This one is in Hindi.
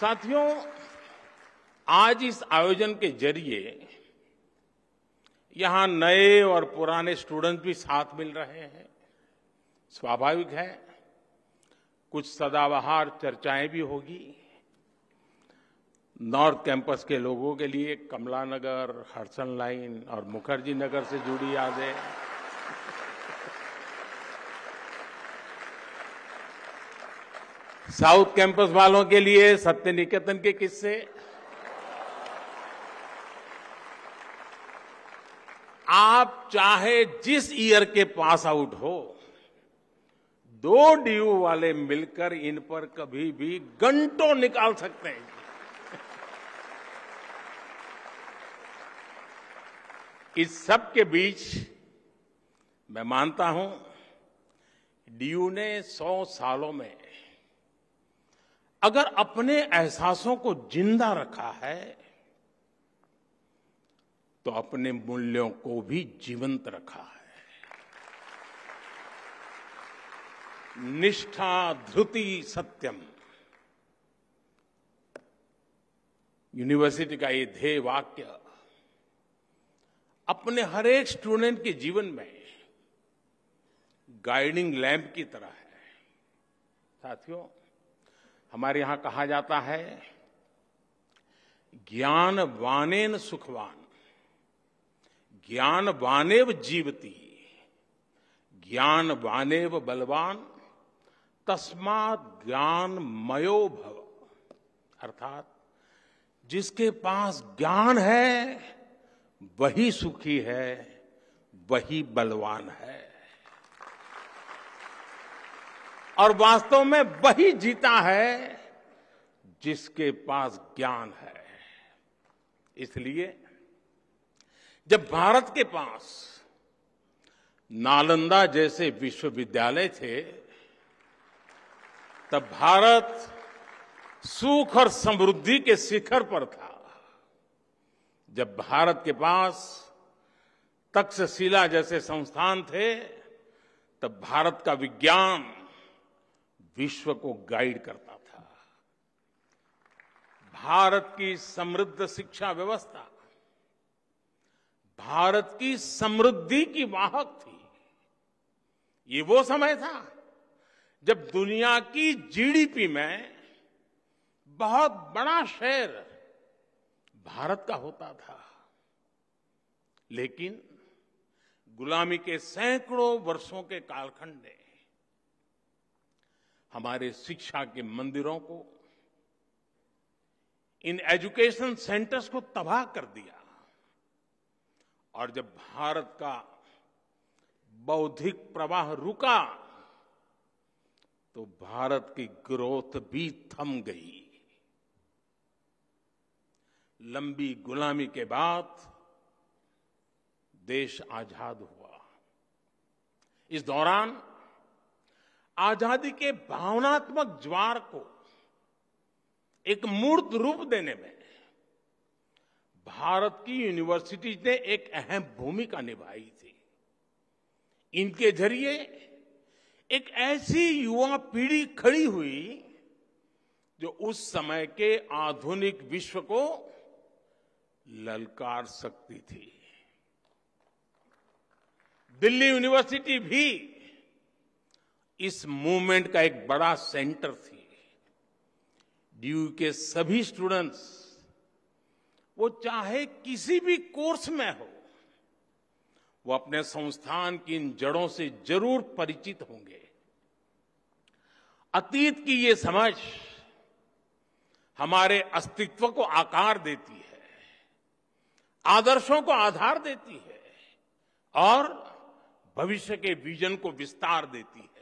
साथियों आज इस आयोजन के जरिए यहां नए और पुराने स्टूडेंट भी साथ मिल रहे हैं स्वाभाविक है कुछ सदाबहार चर्चाएं भी होगी नॉर्थ कैंपस के लोगों के लिए कमला नगर हरसन लाइन और मुखर्जी नगर से जुड़ी यादें साउथ कैंपस वालों के लिए सत्य निकेतन के किस्से आप चाहे जिस ईयर के पास आउट हो दो डीयू वाले मिलकर इन पर कभी भी घंटों निकाल सकते हैं इस सब के बीच मैं मानता हूं डीयू ने सौ सालों में अगर अपने एहसासों को जिंदा रखा है तो अपने मूल्यों को भी जीवंत रखा है निष्ठा धृति सत्यम यूनिवर्सिटी का ये ध्येय वाक्य अपने हर एक स्टूडेंट के जीवन में गाइडिंग लैम्प की तरह है साथियों हमारे यहां कहा जाता है ज्ञान वानेन सुखवान ज्ञान वानेव जीवती ज्ञान वानेव बलवान तस्मात ज्ञान मयो भव अर्थात जिसके पास ज्ञान है वही सुखी है वही बलवान है और वास्तव में वही जीता है जिसके पास ज्ञान है इसलिए जब भारत के पास नालंदा जैसे विश्वविद्यालय थे तब भारत सुख और समृद्धि के शिखर पर था जब भारत के पास तक्षशिला जैसे संस्थान थे तब भारत का विज्ञान विश्व को गाइड करता था भारत की समृद्ध शिक्षा व्यवस्था भारत की समृद्धि की वाहक थी ये वो समय था जब दुनिया की जीडीपी में बहुत बड़ा शेयर भारत का होता था लेकिन गुलामी के सैकड़ों वर्षों के कालखंड ने हमारे शिक्षा के मंदिरों को इन एजुकेशन सेंटर्स को तबाह कर दिया और जब भारत का बौद्धिक प्रवाह रुका तो भारत की ग्रोथ भी थम गई लंबी गुलामी के बाद देश आजाद हुआ इस दौरान आजादी के भावनात्मक ज्वार को एक मूर्त रूप देने में भारत की यूनिवर्सिटीज ने एक अहम भूमिका निभाई थी इनके जरिए एक ऐसी युवा पीढ़ी खड़ी हुई जो उस समय के आधुनिक विश्व को ललकार सकती थी दिल्ली यूनिवर्सिटी भी इस मूवमेंट का एक बड़ा सेंटर थी डीयू e के सभी स्टूडेंट्स वो चाहे किसी भी कोर्स में हो वो अपने संस्थान की इन जड़ों से जरूर परिचित होंगे अतीत की ये समझ हमारे अस्तित्व को आकार देती है आदर्शों को आधार देती है और भविष्य के विजन को विस्तार देती है